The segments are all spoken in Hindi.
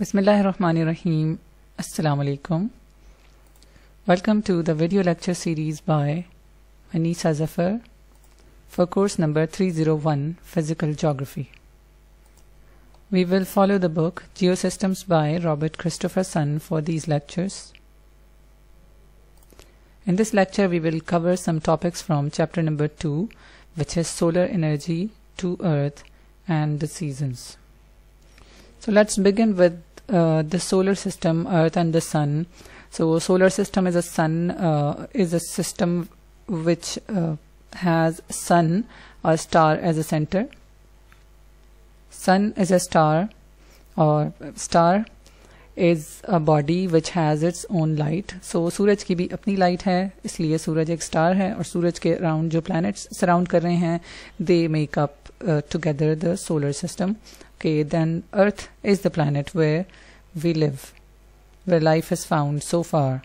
Bismillahirrahmanirrahim. Assalamu alaikum. Welcome to the video lecture series by Anisa Zafar for course number 301 Physical Geography. We will follow the book Geosystems by Robert Christopher Sun for these lectures. In this lecture we will cover some topics from chapter number 2 which is solar energy to earth and the seasons. So let's begin with uh, the solar system, Earth and the Sun. So solar system is a sun, uh, is a system which uh, has sun or star as a center. Sun is a star or star is a body which has its own light. So suraj ki bhi apni light hai isliye suraj ek star hai aur suraj ke around jo planets surround kar rahe hain they make up uh, together the solar system then Earth is the planet where we live, where life is found so far.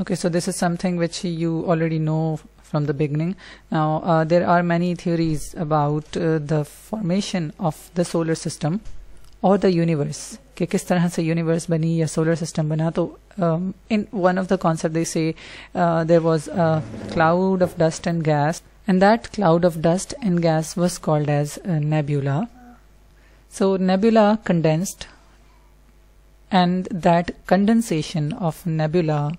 Okay, so this is something which you already know from the beginning. Now, uh, there are many theories about uh, the formation of the solar system or the universe. कि किस तरह से यूनिवर्स बनी या solar system बना तो in one of the concept there was a cloud of dust and gas and that cloud of dust and gas was called as a uh, nebula. So nebula condensed and that condensation of nebula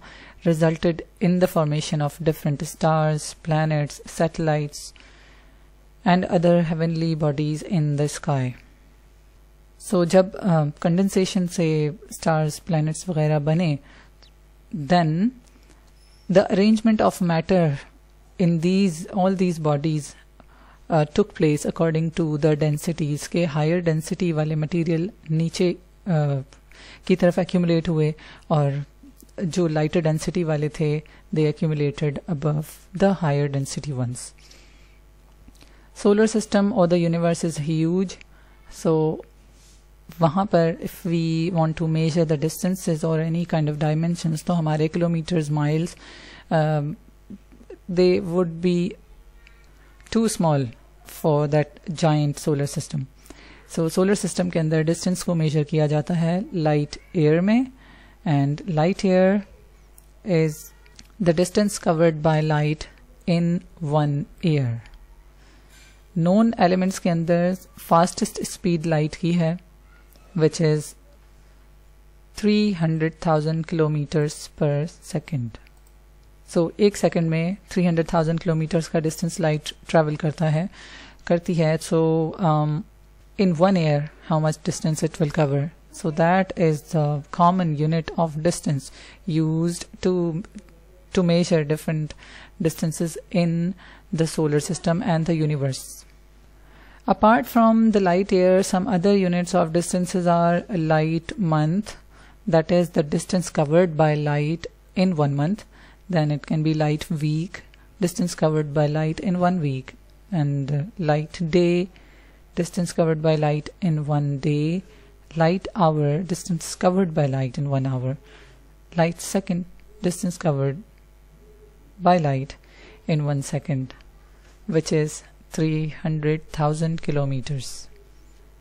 resulted in the formation of different stars, planets, satellites and other heavenly bodies in the sky. So जब uh, condensation से stars, planets वगैरह बने then the arrangement of matter in these all these bodies took place according to the densities के हायर डेंसिटी वाले material नीचे की तरफ एक्यूमुलेट हुए और जो लाइटर डेंसिटी वाले थे दे एक्यूमुलेटेड अब the higher density once solar system और the universe is huge so वहाँ पर if we want to measure the distances और एनी काइंड ऑफ डायमेंशन तो हमारे kilometres miles they would be too small for that giant solar system so solar system के अंदर डिस्टेंस को मेजर किया जाता है लाइट एयर में and light year is the distance covered by light in one year known elements के अंदर फास्टेस्ट स्पीड लाइट की है which is 300,000 kilometres per second So, एक सेकंड 300,000 किलोमीटर्स का distance light travel करता है करती है so in one year how much distance it will cover so that is the common unit of distance used to to measure different distances in the solar system and the universe apart from the light year some other units of distances are light month that is the distance covered by light in one month then it can be light week distance covered by light in one week and uh, light day distance covered by light in one day light hour distance covered by light in one hour light second distance covered by light in one second which is 300,000 kilometers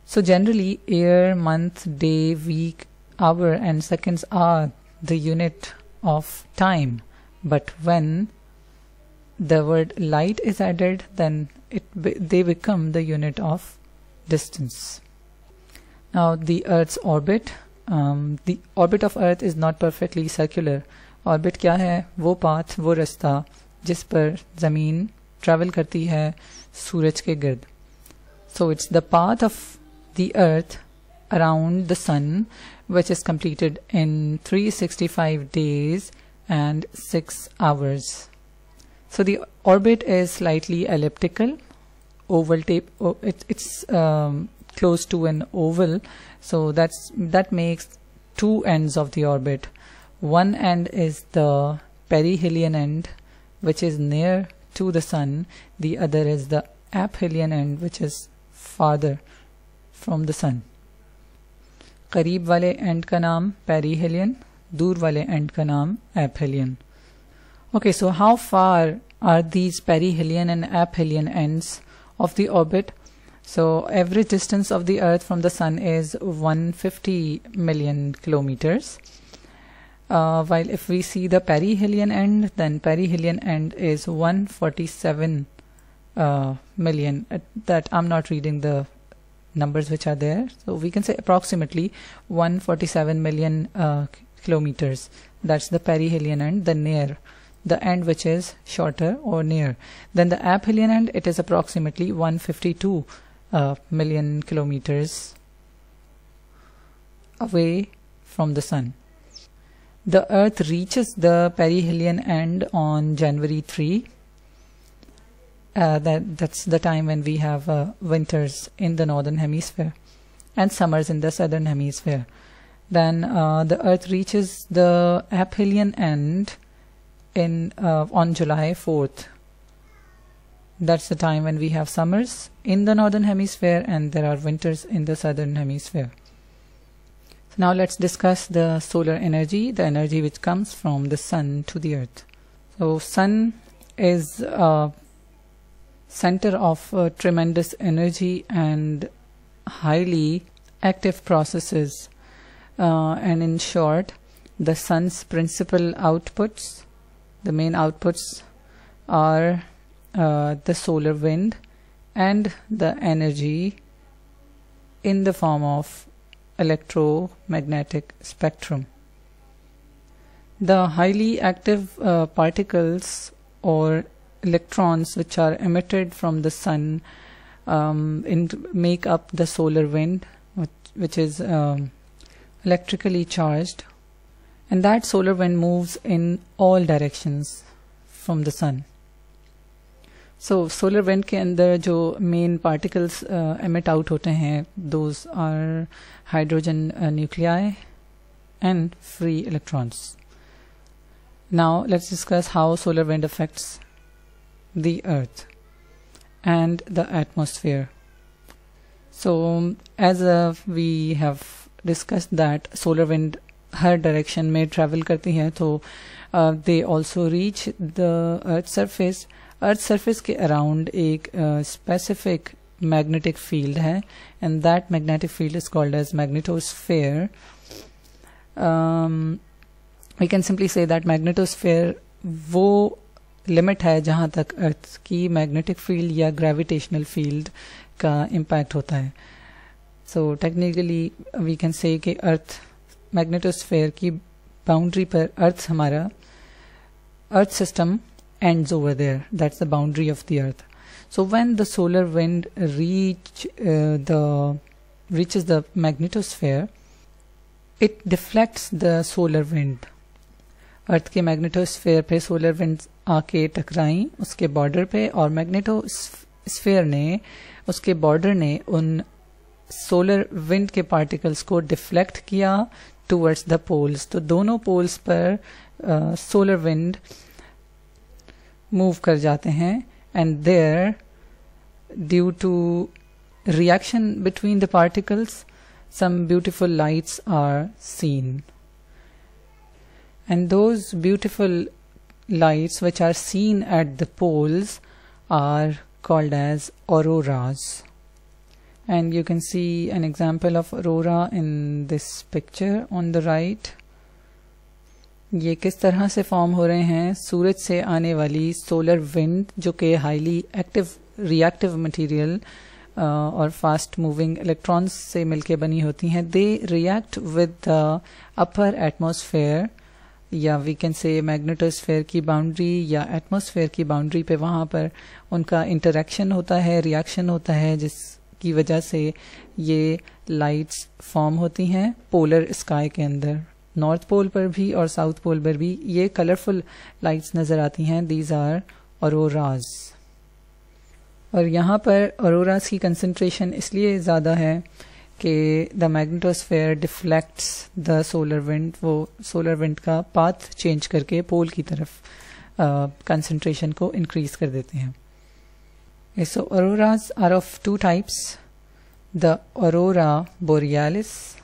so generally year month day week hour and seconds are the unit of time but when the word light is added then it they become the unit of distance now the earth's orbit um, the orbit of earth is not perfectly circular orbit kya hai wo path wo rasta jis par zameen travel karti hai suraj ke gird so it's the path of the earth around the sun which is completed in 365 days and 6 hours. So the orbit is slightly elliptical, oval tape, oh, it, it's um, close to an oval, so that's that makes two ends of the orbit. One end is the perihelion end, which is near to the sun, the other is the aphelion end, which is farther from the sun. Karib wale end ka naam perihelion. दूर वाले एंड का नाम aphelion okay so how far are these perihelion and aphelion ends of the orbit so average distance of the earth from the sun is 150 million while if we see the perihelion end then perihelion end is 147 uh, uh, that I'm not reading the numbers which are there so we can say approximately 147 million uh, kilometers. That's the perihelion end, the near the end which is shorter or near. Then the aphelion end, it is approximately 152 uh, million kilometers away from the sun. The Earth reaches the perihelion end on January 3. Uh, that that's the time when we have uh, winters in the northern hemisphere and summers in the southern hemisphere then uh, the Earth reaches the aphelion end in uh, on July 4th. That's the time when we have summers in the northern hemisphere and there are winters in the southern hemisphere. So now let's discuss the solar energy, the energy which comes from the sun to the earth. So sun is a uh, center of uh, tremendous energy and highly active processes uh, and in short the sun's principal outputs the main outputs are uh, the solar wind and the energy in the form of electromagnetic spectrum. The highly active uh, particles or electrons which are emitted from the sun um, in, make up the solar wind which, which is um, electrically charged and that solar wind moves in all directions from the sun. So solar wind के अंदर जो main particles uh, emit out होते हैं those are hydrogen uh, nuclei and free electrons. Now let's discuss how solar wind affects the earth and the atmosphere. So as uh, we have discuss that solar wind हर डायरेक्शन में ट्रेवल करती तो, uh, uh, है तो they also reach the earth surface earth surface के अराउंड एक स्पेसिफिक मैग्नेटिक फील्ड है and that magnetic field is called as magnetosphere we can simply say that magnetosphere वो लिमिट है जहां तक अर्थ की मैग्नेटिक फील्ड या ग्रेविटेशनल फील्ड का इम्पैक्ट होता है सो टेक्निकली वी कैन से कि अर्थ मैग्नेटोस्फेयर की बाउंड्री पर अर्थ हमारा earth system ends over there that's the boundary of the earth so when the solar wind reach the reach the magnetosphere it deflects the solar wind earth के मैग्नेटोस्फेयर पे सोलर विंड आके टकराई उसके बॉर्डर पे और मैग्नेटोस्फेयर ने उसके बॉर्डर ने उन सोलर विंड के पार्टिकल्स को डिफ्लेक्ट किया टूवर्ड्स द पोल्स तो दोनों पोल्स पर सोलर विंड मूव कर जाते हैं and there due to reaction between the particles some beautiful lights are seen and those beautiful lights which are seen at the poles are called as auroras and you can see an example of aurora in this picture on the right ये किस तरह से फॉर्म हो रहे हैं सूरज से आने वाली सोलर विंड जो कि हाईली एक्टिव रिएक्टिव मटेरियल और फास्ट मूविंग इलेक्ट्रॉन्स से मिलके बनी होती हैं they react with the upper atmosphere या वी कैन से मैग्नेटोस्फेयर की बाउंड्री या एटमॉस्फेयर की बाउंड्री पे वहां पर उनका इंटरेक्शन होता है रिएक्शन होता है जिस की वजह से ये लाइट्स फॉर्म होती हैं पोलर स्काई के अंदर नॉर्थ पोल पर भी और साउथ पोल पर भी ये कलरफुल लाइट्स नजर आती हैं दीज आर औरोराज और यहाँ पर औरोराज की कंसनट्रेशन इसलिए ज़्यादा है कि the magnetosphere deflects the solar wind वो सोलर विंड का पाथ चेंज करके पोल की तरफ कंसनट्रेशन uh, को इंक्रीज कर देते हैं so auroras are of two types. The aurora borealis,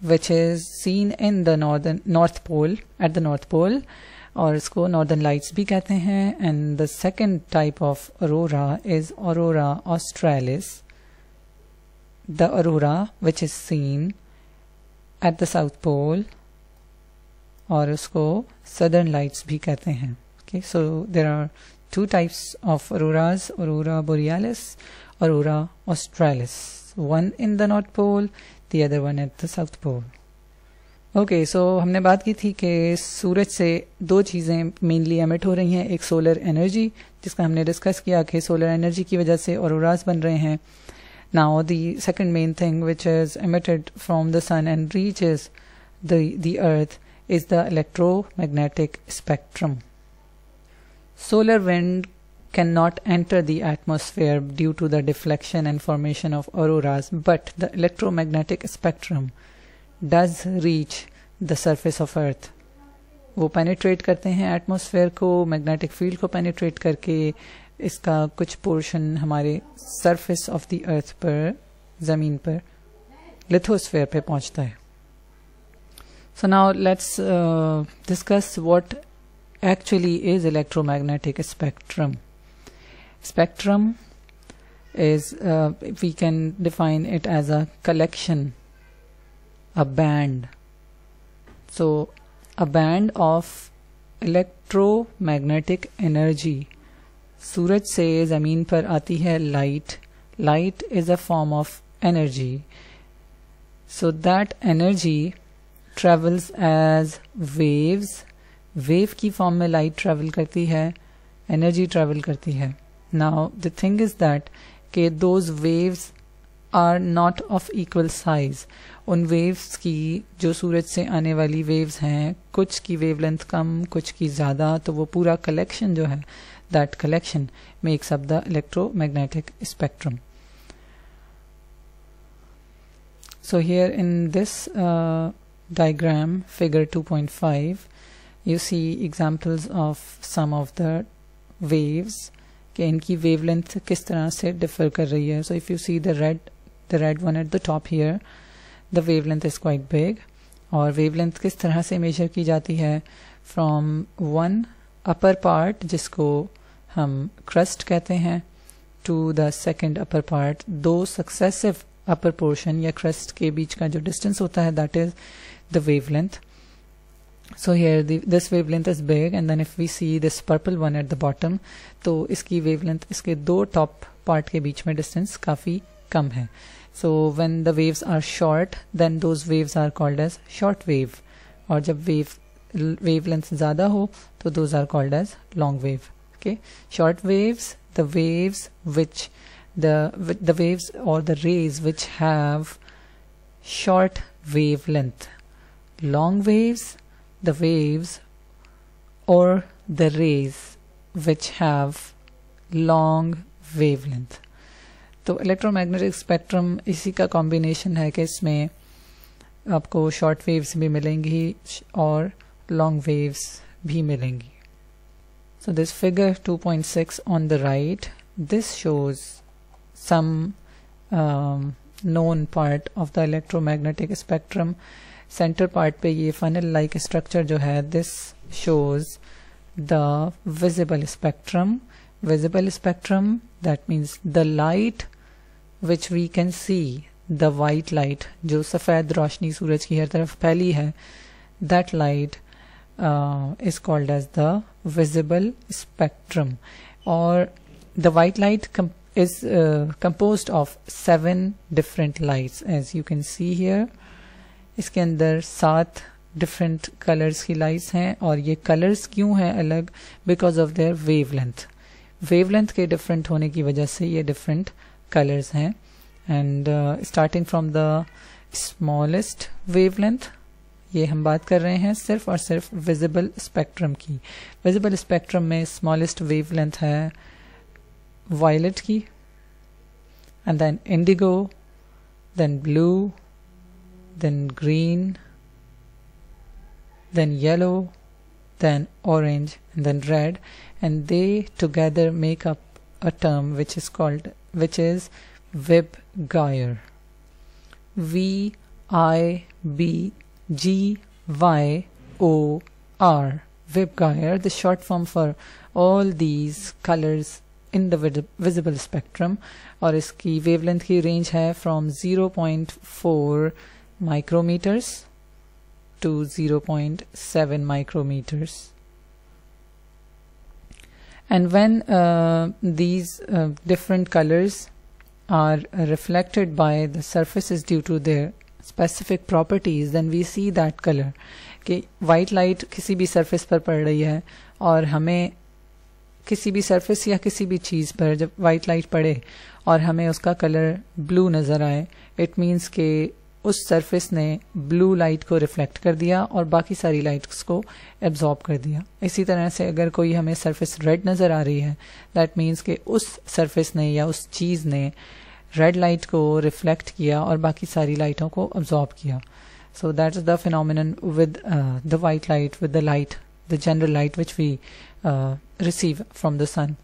which is seen in the northern North Pole at the North Pole, or isko Northern Lights bhi kehte hain. And the second type of aurora is aurora australis. The aurora which is seen at the South Pole, or isko Southern Lights bhi kehte hain. Okay, so there are two types of auroras, aurora borealis, aurora australis. One in the North Pole, the other one at the South Pole. Okay okay, so so हमने बात की थी कि सूरज से दो चीज़ें मेनली एमिट हो रही हैं एक सोलर एनर्जी जिसका हमने डिस्कस किया कि सोलर एनर्जी की वजह से औरराज बन रहे हैं now the second main thing which is emitted from the sun and reach is the earth is the electromagnetic spectrum Solar wind cannot enter the atmosphere due to the deflection and formation of auroras, but the electromagnetic spectrum does reach the surface of Earth. वो पेनिट्रेट करते हैं एटमॉस्फेयर को मैग्नेटिक फील्ड को पेनिट्रेट करके इसका कुछ पोर्शन हमारे सरफेस ऑफ द अर्थ पर ज़मीन पर लिथोस्फेयर पे पहुंचता है so now let's discuss what actually is electromagnetic spectrum spectrum is uh, we can define it as a collection a band so a band of electromagnetic energy Suraj says, "Amin par आती hai light." Light is a form of energy. So that energy travels as waves. Wave की फॉर्म में लाइट ट्रैवल करती है एनर्जी ट्रैवल करती है now the thing is that के those waves are not of equal size उन वेव्स की जो सूरज से आने वाली वेव्स हैं कुछ की वेवलेंथ कम कुछ की ज़्यादा तो वो पूरा कलेक्शन जो है that collection makes up the electromagnetic spectrum So in this diagram figure two point 2.5, you see examples of some of the waves कि इनकी वेव लेंथ किस तरह से डिफर कर रही है so if you see the red the red one at the top here the wave length is quite big और वेव लेंथ किस तरह से मेजर की जाती है फ्रॉम वन अपर पार्ट जिसको हम क्रस्ट कहते हैं to the second upper part दो सक्सेसिव अपर पोर्शन या क्रस्ट के बीच का जो डिस्टेंस होता है that is the wave length so here the, this wavelength is big and then if we see this purple one at the bottom तो इसकी wavelength इसके दो top part के बीच में distance काफ़ी कम है so when the waves are short then those waves are called as short wave और जब wave wavelength ज़्यादा हो तो those are called as long wave okay short waves the waves which the the waves or the rays which have short wavelength long waves the waves or the rays which have long wavelength. तो electromagnetic spectrum इसी का combination, है कि इसमें आपको short waves भी मिलेंगी और long waves. भी मिलेंगी So this figure 2.6 on the right, this shows some um, known part of the electromagnetic spectrum centre part पे ये फनल लाइक स्ट्रक्चर जो है this shows the visible spectrum visible spectrum that means the light which we can see the white light जो सफेद रोशनी सूरज की हर तरफ फैली है that light is called as the visible spectrum और the white light is compose of seven different lights as you can see here इसके अंदर सात डिफरेंट कलर्स की लाइट्स हैं और ये कलर्स क्यों हैं अलग because of their wavelength wavelength के डिफरेंट होने की वजह से ये डिफरेंट कलर्स हैं and starting from the smallest wavelength ये हम बात कर रहे हैं सिर्फ और सिर्फ विजिबल स्पेक्ट्रम की विजिबल स्पेक्ट्रम में स्मॉलेस्ट वेवलेंथ है वायलेट की and then indigo then blue then green, then yellow, then orange, and then red, and they together make up a term which is called which is Vib Geyer. V I B G Y O R Web Geyer, the short form for all these colors in the visible spectrum or इसकी wavelength ki range hai from 0.4 micrometers to 0.7 micrometers and when uh, these uh, different colors are reflected by the surfaces due to their specific properties then we see that color कि white light किसी भी surface पर पड़ रही है और हमें किसी भी surface या किसी भी चीज़ पर जब white light पड़े और हमें उसका color blue नज़र आए it means के उस सरफेस ने ब्लू लाइट को रिफ्लेक्ट कर दिया और बाकी सारी लाइट्स को एब्जॉर्ब कर दिया इसी तरह से अगर कोई हमें सरफेस रेड नज़र आ रही है दैट मीन्स कि उस सरफेस ने या उस चीज़ ने रेड लाइट को रिफ्लेक्ट किया और बाकी सारी लाइटों को एब्जॉर्ब किया so that is the phenomenon with the white light with the light the general light which we receive from the sun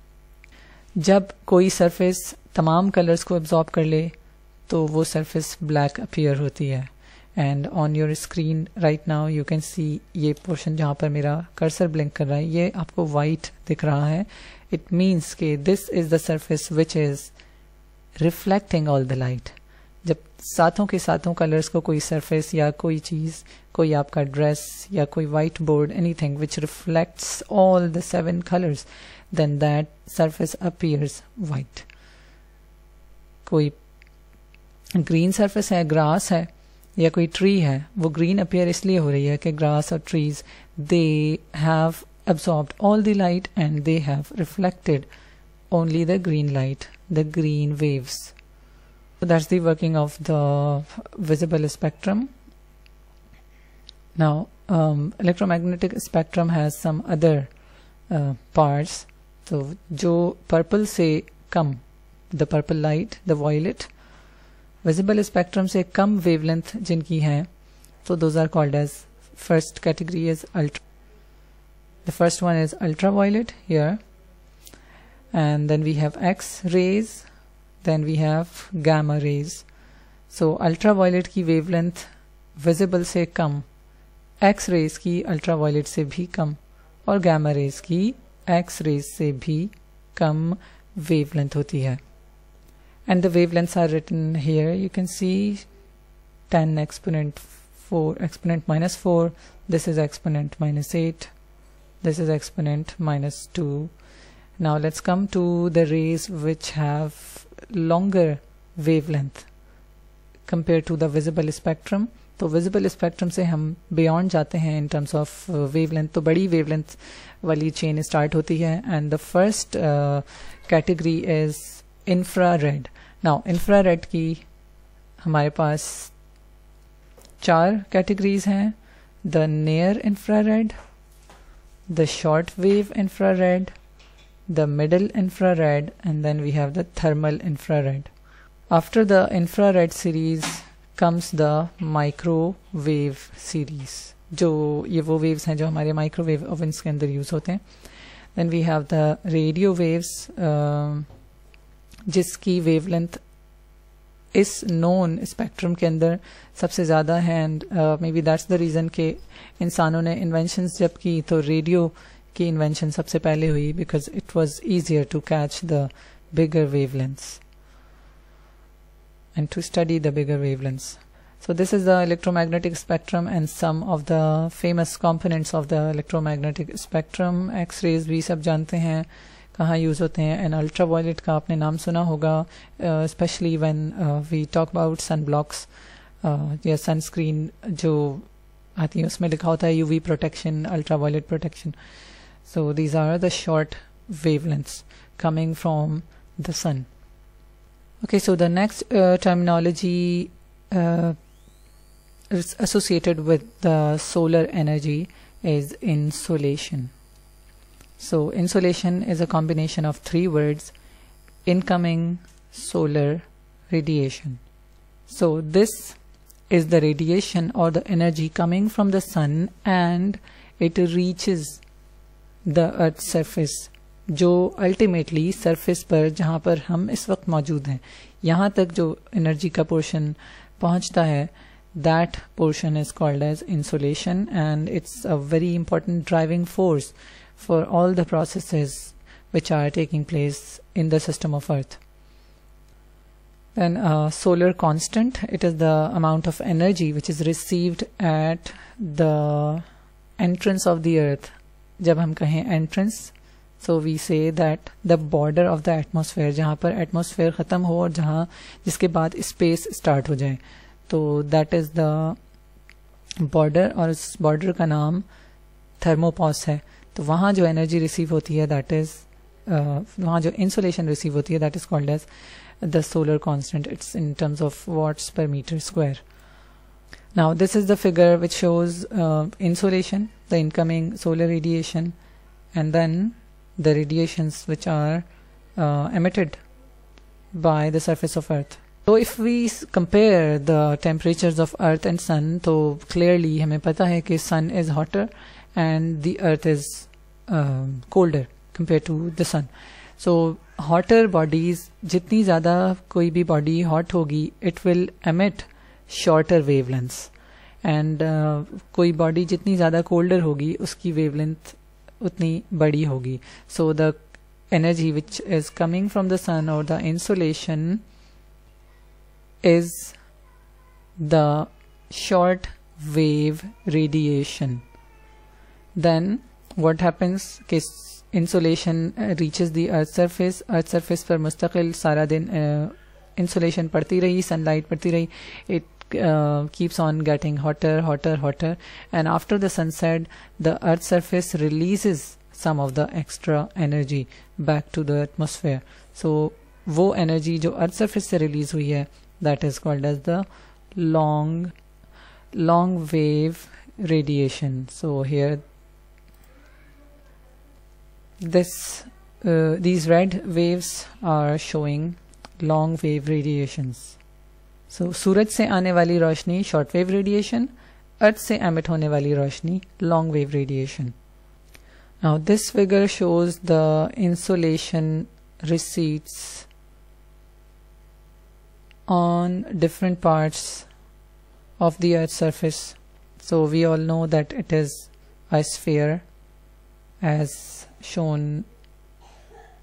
जब कोई सरफेस तमाम कलर्स को एब्जॉर्ब कर ले तो वो सरफेस ब्लैक अपीयर होती है and on your screen right now you can see ये पोर्शन जहाँ पर मेरा कर्सर ब्लिंक कर रहा है ये आपको वाइट दिख रहा है इट मीन्स के this is the surface which is reflecting all the light जब सातों के साथों कलर्स को कोई सरफेस या कोई चीज कोई आपका ड्रेस या कोई white board anything which reflects all the seven colours then that surface appears white कोई ग्रीन सरफेस है ग्रास है या कोई ट्री है वो ग्रीन अपेयर इसलिए हो रही है कि ग्रास और trees they have absorb all the light and they have reflected only the green light the green waves that's the working of the visible spectrum now electromagnetic spectrum has some other parts तो जो पर्पल से कम the purple light the violet visible spectrum से कम वेवलेंथ जिनकी है तो those are called as first category is ultra the first one is ultra violet here and then we have X rays then we have gamma rays so ultra violet की वेवलेंथ विजिबल से कम एक्स रेज की अल्ट्रा वायलेट से भी कम और गैमा रेज की एक्स रेज से भी कम वेवलेंथ होती है and the wavelengths are written here you can see 10 exponent 4 exponent minus 4 this is exponent minus 8 this is exponent minus 2 now let's come to the rays which have longer wavelength compared to the visible spectrum So visible spectrum से हम beyond जाते हैं in terms uh, wavelength to तो wavelength wavelength chain chain start होती and the first first uh, category is infra red now infra red की हमारे पास चार कैटेगरीज हैं the near read the short wave infra read the middle infra red and then we have the thermal infra red after the infra red series comes the micro wave series जो ये वो वेव्स हैं जो हमारे माइक्रोवेव ओवन्स के अंदर यूज होते हैं then we have the radio waves जिसकी वेवलेंथ इस नोन स्पेक्ट्रम के अंदर सबसे ज्यादा है and may be that's the reason के इंसानों ने इन्वेंशन जब की तो रेडियो की इन्वेंशन सबसे पहले हुई because it was easier to catch the bigger wave lengths and to study the bigger wave lengths so this is the electromagnetic spectrum and some of the famous components of the electro magnetic spectrum X rays भी सब जानते हैं कहाँ यूज़ होते हैं एंड अल्ट्रा वायलेट का आपने नाम सुना होगा specially when we talk about sun blocks या सनस्क्रीन जो आती है उसमें लिखा होता है UV protection ultra violet protection so these are the short wavelengths coming from the sun. Okay, so the next uh, terminology uh, is associated with the solar energy is insolation. So insulation is a combination of three words incoming solar radiation. So this is the radiation or the energy coming from the sun and it reaches the earth surface जो अल्टीमेटली सरफेस पर जहाँ पर हम इस वक्त मौजूद हैं यहाँ तक जो एनर्जी का पोर्शन पहुँचता है that portion is called as insolation and it's a very important driving force for all the processes which are taking place in the system of earth then a uh, solar constant it is the amount of energy which is received at the entrance of the earth jab hum kahe entrance so we say that the border of the atmosphere jahan par atmosphere khatam ho aur jahan jiske baad space start ho jaye तो that is the border और इस बॉर्डर का नाम थर्मोपॉस है तो वहां जो एनर्जी रिसीव होती है दैट इज वहां जो इंसुलेशन रिसीव होती है that is called as the solar constant it's in terms of watts per metre square now this is the figure which shows insolation the incoming solar radiation and then the radiation which are emitted by the surface of earth तो if we compare the temperature of earth and sun तो क्लियरली हमें पता है कि sun is hotter and the earth is um, colder compared to the sun so hotter bodies jitni zada koi भी body hot hogi, it will emit shorter wavelengths and uh, body jitni zada colder hogi, uski wavelength utni badi hogi. so the energy which is coming from the sun or the insulation is the short wave radiation then what happens case insolation reaches the earth surface earth surface par mustaqil sara din uh, insulation padti rahi sunlight padti rahi it uh, keeps on getting hotter, hotter, hotter, and after the sunset, the earth surface releases some of the extra energy back to the atmosphere. So, wo energy jo Earth surface se release hui hai that is called as the long, long wave radiation. So here this uh, these red waves are showing long wave radiations so सूरज se आने वाली roshni short wave radiation earth se emit होने वाली रोशनी Long wave radiation. Now this figure shows the insulation receipts on different parts of the earth's surface. So we all know that it is a sphere as shown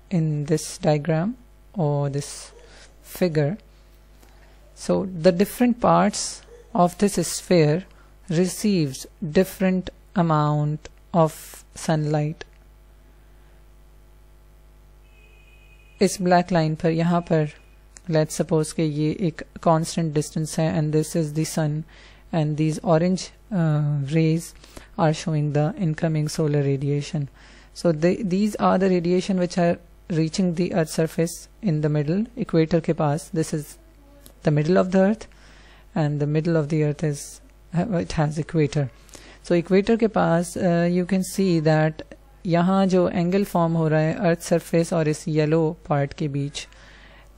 in this diagram or this figure. So the different parts of this sphere receives different amount of sunlight. This black line per yahapar let's suppose ke is a constant distance hai and this is the sun and these orange uh, rays are showing the incoming solar radiation so they, these are the radiation which are reaching the earth surface in the middle equator ke pass. this is the middle of the earth and the middle of the earth is uh, it has equator so equator ke pass uh, you can see that यहाँ jo angle form हो रहा है अर्थ सरफेस और इस येलो पार्ट के बीच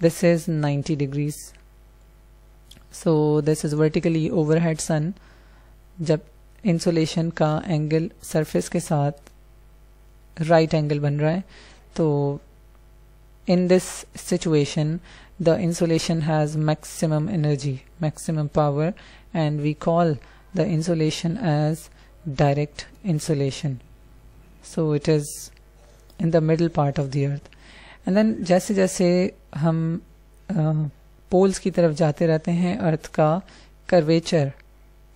90 degrees. So this is vertically overhead sun जब इंसुलेशन का एंगल सरफेस के साथ राइट right एंगल बन रहा है तो in this situation the insolation has maximum energy maximum power and we call the insolation as direct insolation so it is in the middle part of the earth and then जैसे जैसे हम uh, पोल्स की तरफ जाते रहते हैं अर्थ का करवेचर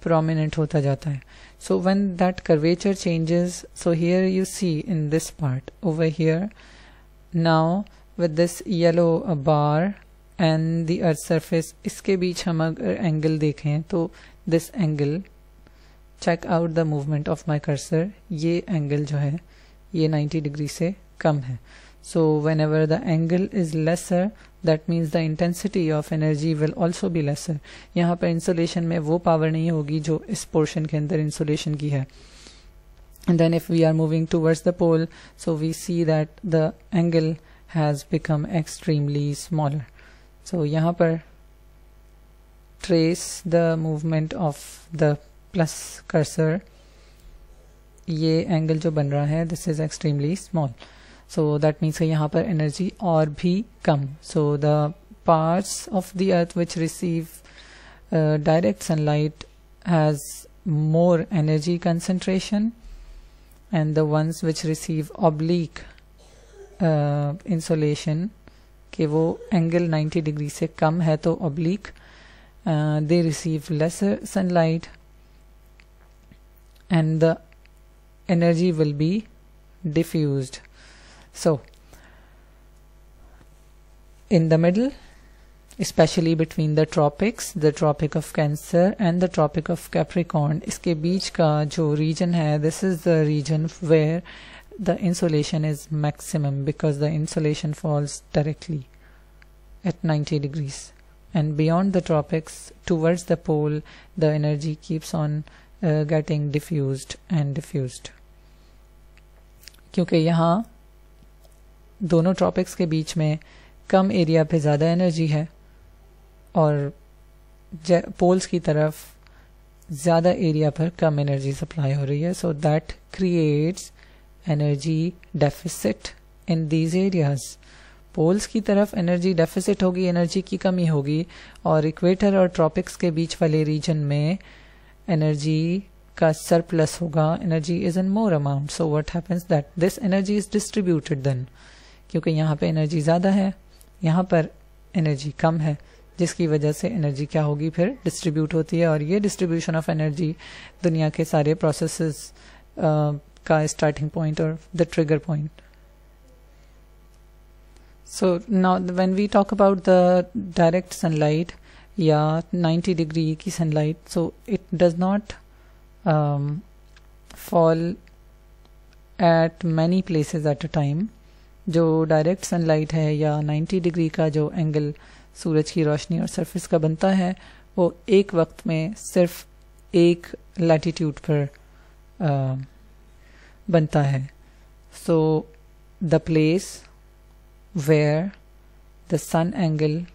प्रोमिनेंट होता जाता है so when that curvature changes so here you see in this part over here now with this yellow bar and the earth surface इसके बीच हम अगर एंगल देखें तो this angle check out the movement of my cursor ये एंगल जो है ये 90 डिग्री से कम है so whenever the angle is lesser that means the intensity of energy will also भी लेसर यहां पर इंसुलेशन में वो पावर नहीं होगी जो इस पोर्शन के अंदर इंसुलेशन की है and then if we are moving towards the pole so we see that the angle has become extremely small so यहां पर trace the movement of the plus cursor ये एंगल जो बन रहा है this is extremely small so that means यहाँ पर energy और भी कम so the parts of the earth which receive uh, direct sunlight has more energy concentration and the ones which receive oblique uh, insolation कि वो angle 90 degree से कम है तो oblique they receive less sunlight and they receive lesser sunlight, and the energy will be diffused. so in the middle especially between the tropics the tropic of cancer and the tropic of capricorn iske beech ka jo region hai this is the region where the insolation is maximum because the insolation falls directly at 90 degrees and beyond the tropics towards the pole the energy keeps on uh, getting diffused and diffused kyunki yahan दोनों ट्रॉपिक्स के बीच में कम एरिया पे ज़्यादा एनर्जी है और पोल्स की तरफ ज़्यादा एरिया पर कम एनर्जी सप्लाई हो रही है so that creates energy deficit in these areas poles की तरफ एनर्जी डेफिसिट होगी एनर्जी की कमी होगी और इक्वेटर और ट्रॉपिक्स के बीच वाले रीजन में एनर्जी का सरप्लस होगा energy is in more amount so what happens that this energy is distributed then क्योंकि यहाँ पे एनर्जी ज़्यादा है यहाँ पर एनर्जी कम है जिसकी वजह से एनर्जी क्या होगी फिर डिस्ट्रीब्यूट होती है और ये डिस्ट्रीब्यूशन ऑफ एनर्जी दुनिया के सारे प्रोसेस का स्टार्टिंग पॉइंट और the trigger point so now when we talk about the direct sunlight या 90 degree ki sunlight so it does not um, fall at many places at a time जो डायरेक्ट सनलाइट है या 90 डिग्री का जो एंगल सूरज की रोशनी और सरफेस का बनता है वो एक वक्त में सिर्फ एक लैटिट्यूड पर आ, बनता है so the place where the sun angle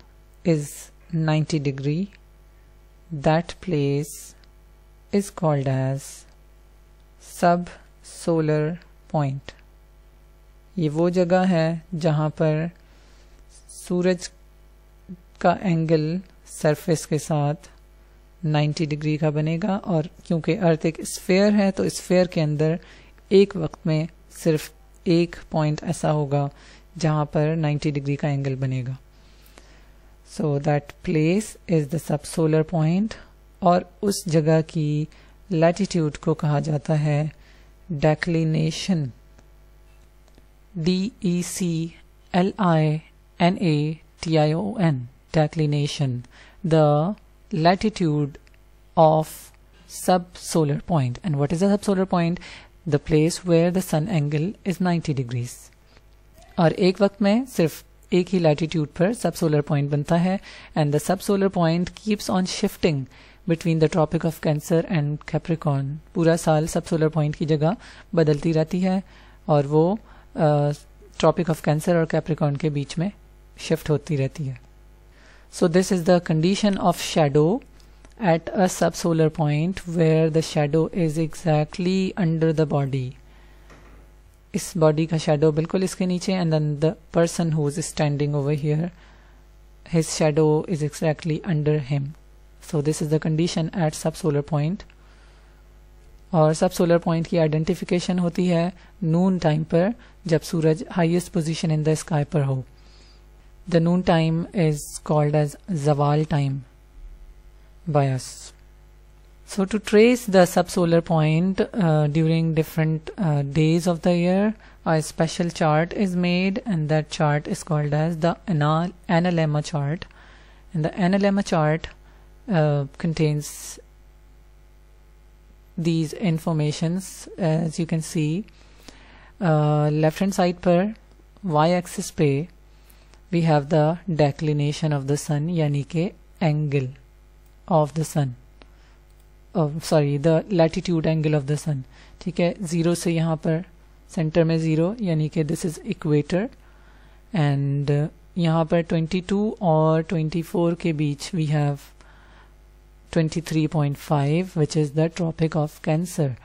is 90 degree that place is called as sub solar point ये वो जगह है जहाँ पर सूरज का एंगल सरफेस के साथ 90 डिग्री का बनेगा और क्योंकि अर्थ एक स्फेयर है तो स्फेयर के अंदर एक वक्त में सिर्फ एक पॉइंट ऐसा होगा जहाँ पर 90 डिग्री का एंगल बनेगा so that place is the sub solar point और उस जगह की लैटिट्यूड को कहा जाता है declination D E C L I N A T I O N declination the latitude of sub solar point and what is अब solar point the place where the sun angle is ninety degrees और एक वक्त में सिर्फ एक ही लैटिट्यूड पर सब सोलर पॉइंट बनता है and the sub solar point keeps on shifting between the Tropic of Cancer and Capricorn पूरा साल सब सोलर पॉइंट की जगह बदलती रहती है और वो ट्रॉपिक ऑफ कैंसर और कैप्रिकॉन के बीच में शिफ्ट होती रहती है so this is the condition of shadow at a sub solar point where the shadow is exactly under the body इस बॉडी का शेडो बिल्कुल इसके नीचे and then the person who is standing over here his shadow is exactly under him so this is the condition at sub solar point और सब सोलर पॉइंट की आइडेंटिफिकेशन होती है नून टाइम पर जब सूरज highest position in the sky पर हो the noon time is called as जवाल time by us so to trace the sub solar point during different days of the year a special chart is made and that chart is called as the analemma chart and the analemma chart contains these informations as you can see uh, left hand side per y-axis पे we have the declination of the sun yani ke angle of the sun oh, sorry the latitude angle of the sun ठीक zero se से par center mein zero, zero this is equator, and equator uh, and 22 or 24 ke beech we have. 23.5 which is the Tropic of Cancer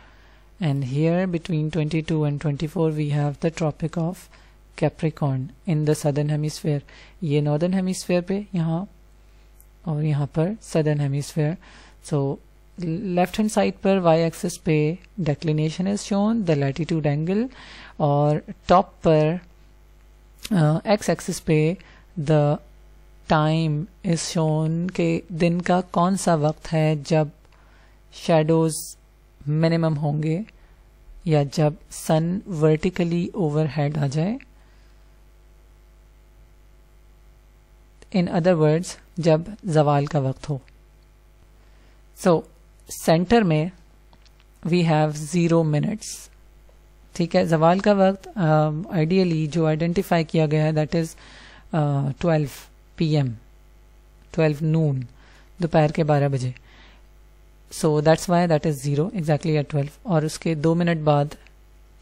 and here between 22 and 24 we have the Tropic of Capricorn in the southern hemisphere Ye northern hemisphere pe यहाँ aur यहाँ par southern hemisphere so left hand side पर y axis pe declination is shown the latitude angle or top per uh, x axis pe the time is shown के दिन का कौन सा वक्त है जब शेडोज मिनिमम होंगे या जब सन वर्टिकली ओवरहेड आ जाए इन अदर वर्ड्स जब जवाल का वक्त हो सो so, सेंटर में वी हैव ज़ीरो मिनट्स ठीक है जवाल का वक्त आइडियली um, uh, जो आइडेंटिफाई किया गया है that is twelve AM 12 noon दोपहर के 12 बजे so that's why that is zero exactly at 12 और उसके दो मिनट बाद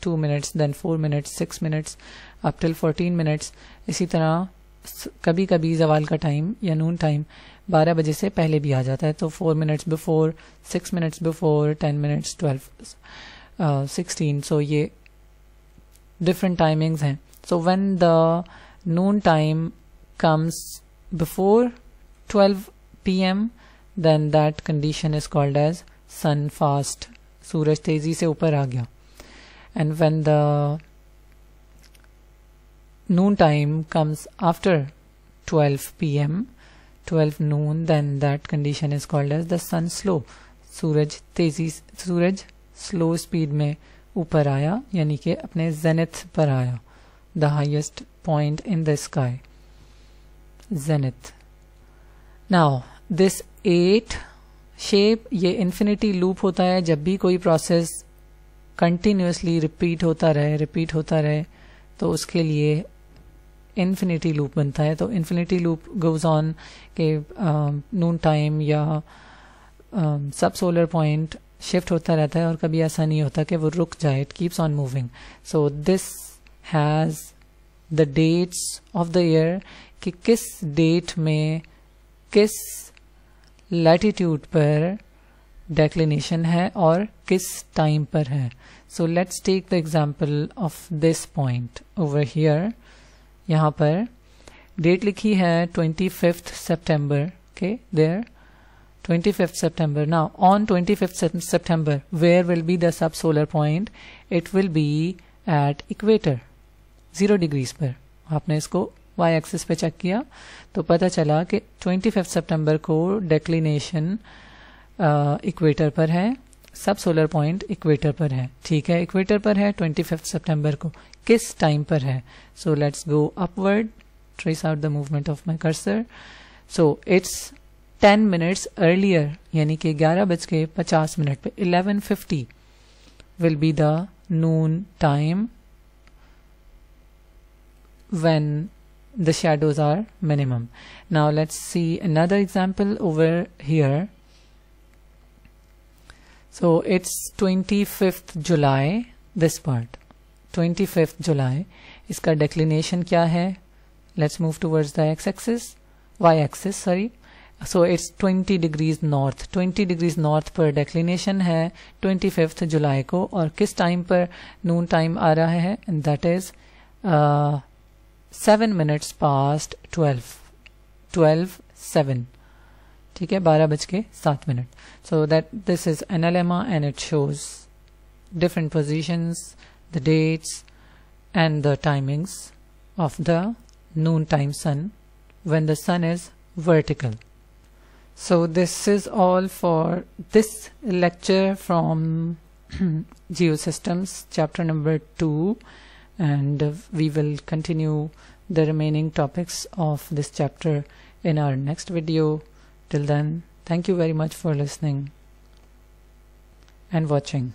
two minutes then four minutes six minutes up till fourteen minutes इसी तरह कभी कभी जवाल का टाइम या नून टाइम 12 बजे से पहले भी आ जाता है तो four minutes before six minutes before ten minutes twelve sixteen so ये डिफरेंट टाइमिंग्स हैं so when the noon time comes before 12 pm then that condition is called as sun fast suraj tezi se upar aa gaya and when the noon time comes after 12 pm 12 noon then that condition is called as the sun slow suraj tezi suraj slow speed mein upar aaya yani ke apne zenith par aaya the highest point in the sky zenith now this eight shape ये इन्फिनिटी लूप होता है जब भी कोई प्रोसेस कंटिन्यूसली रिपीट होता रहे रिपीट होता रहे तो उसके लिए इन्फिनिटी लूप बनता है तो इन्फिनिटी लूप गोज ऑन के नून टाइम या सब सोलर पॉइंट शिफ्ट होता रहता है और कभी ऐसा नहीं होता कि वो रुक जाए it keeps on moving so this has the dates of the year कि किस डेट में किस लैटिट्यूड पर डेक्लिनेशन है और किस टाइम पर है so let's take the example of this point over here यहाँ पर डेट लिखी है ट्वेंटी फिफ्थ के there 25th September. Now, on 25th September, where will be the subsolar point? It will be at equator, zero degrees पर आपने इसको वाई एक्सिस पे चेक किया तो पता चला कि ट्वेंटी फिफ्थ सेप्टेम्बर को डेक्लिनेशन इक्वेटर पर है सब सोलर पॉइंट इक्वेटर पर है ठीक है इक्वेटर पर है ट्वेंटी फिफ्थ सेप्टेम्बर को किस टाइम पर है so let's go upward trace out the movement of my cursor so it's ten minutes earlier यानी कि ग्यारह बज के पचास मिनट पर eleven fifty will be the noon time when the shadows are minimum. Now let's see another example over here. So it's 25th July, this part, 25th July. Iska declination kya hai? Let's move towards the x-axis, y-axis, sorry. So it's 20 degrees north, 20 degrees north per declination hai 25th July ko. Aur kis time पर noon time aa raha hai? And that is uh, 7 minutes past 12 12 7 12 7 7 minutes so that this is an LMA and it shows different positions the dates and the timings of the noon time sun when the sun is vertical so this is all for this lecture from geosystems chapter number 2 and uh, we will continue the remaining topics of this chapter in our next video. Till then, thank you very much for listening and watching.